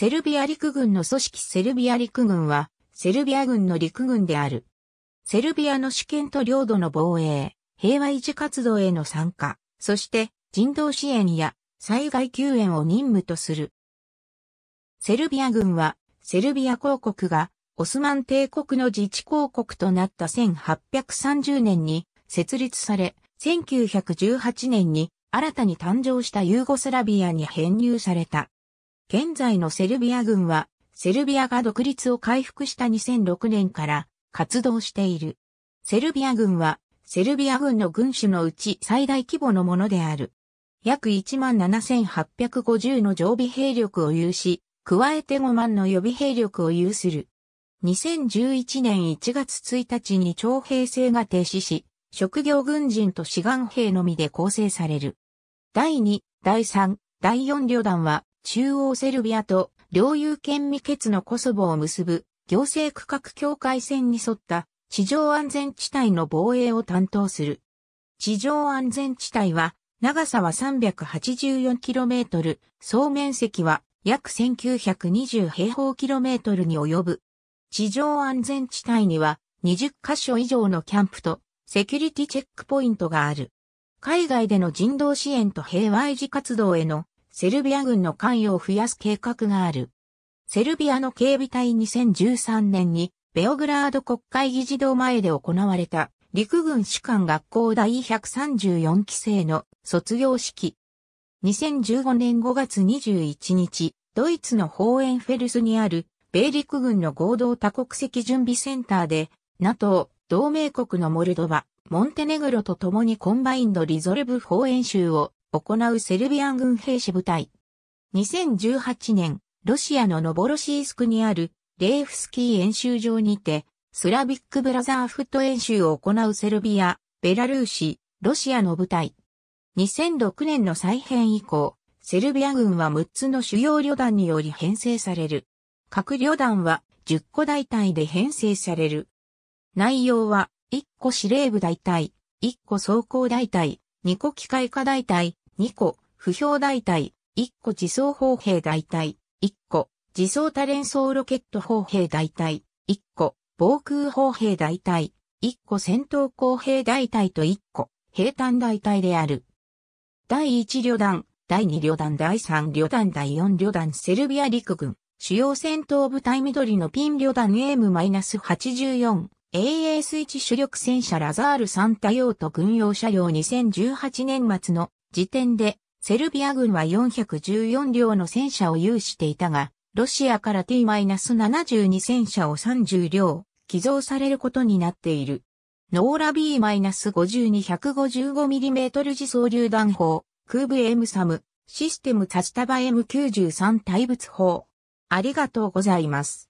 セルビア陸軍の組織セルビア陸軍は、セルビア軍の陸軍である。セルビアの主権と領土の防衛、平和維持活動への参加、そして人道支援や災害救援を任務とする。セルビア軍は、セルビア公国がオスマン帝国の自治公国となった1830年に設立され、1918年に新たに誕生したユーゴスラビアに編入された。現在のセルビア軍は、セルビアが独立を回復した2006年から活動している。セルビア軍は、セルビア軍の軍種のうち最大規模のものである。約17,850の常備兵力を有し、加えて5万の予備兵力を有する。2011年1月1日に徴兵制が停止し、職業軍人と志願兵のみで構成される。第2、第3、第4旅団は、中央セルビアと領有権未決のコソボを結ぶ行政区画境界線に沿った地上安全地帯の防衛を担当する。地上安全地帯は長さは 384km、総面積は約1920平方キロメートルに及ぶ。地上安全地帯には20カ所以上のキャンプとセキュリティチェックポイントがある。海外での人道支援と平和維持活動へのセルビア軍の関与を増やす計画がある。セルビアの警備隊2013年に、ベオグラード国会議事堂前で行われた、陸軍士官学校第134期生の卒業式。2015年5月21日、ドイツのホーエンフェルスにある、米陸軍の合同多国籍準備センターで、NATO、同盟国のモルドバ、モンテネグロと共にコンバインドリゾルブ法演習を行うセルビアン軍兵士部隊。2018年、ロシアのノボロシースクにあるレーフスキー演習場にて、スラビックブラザーフット演習を行うセルビア、ベラルーシ、ロシアの部隊。2006年の再編以降、セルビア軍は6つの主要旅団により編成される。各旅団は10個大隊で編成される。内容は1個司令部大隊、1個装甲大隊、2個機械化大隊、2個、不評代隊、1個自走砲兵代隊、1個、自走多連装ロケット砲兵代隊、1個、防空砲兵代隊、1個戦闘工兵代隊と1個、兵隊代隊である。第1旅団、第2旅団、第3旅団、第4旅団、セルビア陸軍、主要戦闘部隊緑のピン旅団 M-84、a s 1主力戦車ラザール3対応と軍用車両2018年末の時点で、セルビア軍は414両の戦車を有していたが、ロシアから T-72 戦車を30両、寄贈されることになっている。ノーラ B-52-155mm 自走榴弾砲、空部 M サム、システムタチタバ M93 対物砲。ありがとうございます。